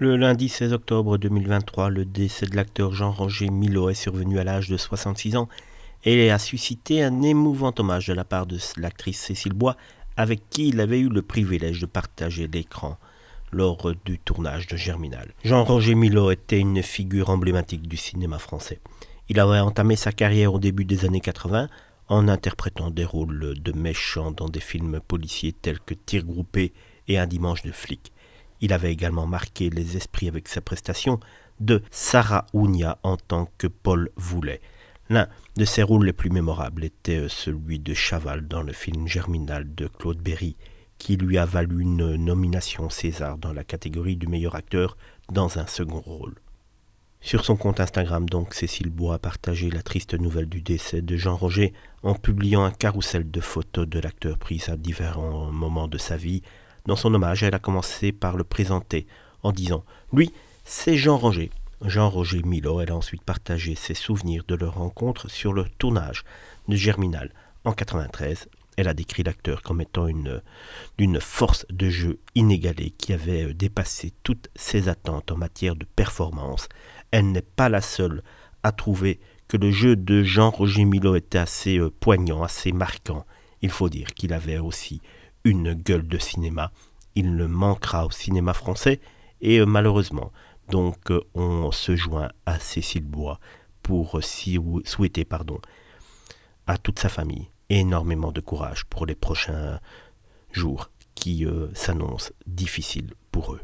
Le lundi 16 octobre 2023, le décès de l'acteur Jean-Roger Milo est survenu à l'âge de 66 ans et a suscité un émouvant hommage de la part de l'actrice Cécile Bois, avec qui il avait eu le privilège de partager l'écran lors du tournage de Germinal. Jean-Roger Milo était une figure emblématique du cinéma français. Il avait entamé sa carrière au début des années 80 en interprétant des rôles de méchants dans des films policiers tels que Tir groupé et Un dimanche de flic. Il avait également marqué les esprits avec sa prestation de Sarah Ounia en tant que Paul Voulet. L'un de ses rôles les plus mémorables était euh, celui de Chaval dans le film Germinal de Claude Berry, qui lui a valu une nomination César dans la catégorie du meilleur acteur dans un second rôle. Sur son compte Instagram, donc, Cécile Bois a partagé la triste nouvelle du décès de Jean Roger en publiant un carrousel de photos de l'acteur prises à différents moments de sa vie, dans son hommage, elle a commencé par le présenter en disant Lui, c'est Jean Roger. Jean-Roger Milo, elle a ensuite partagé ses souvenirs de leur rencontre sur le tournage de Germinal en 1993, Elle a décrit l'acteur comme étant une, d'une force de jeu inégalée qui avait euh, dépassé toutes ses attentes en matière de performance. Elle n'est pas la seule à trouver que le jeu de Jean-Roger Milo était assez euh, poignant, assez marquant. Il faut dire qu'il avait aussi une gueule de cinéma. Il ne manquera au cinéma français et euh, malheureusement. Donc euh, on se joint à Cécile Bois pour euh, si souhaiter pardon à toute sa famille énormément de courage pour les prochains jours qui s'annoncent difficiles pour eux.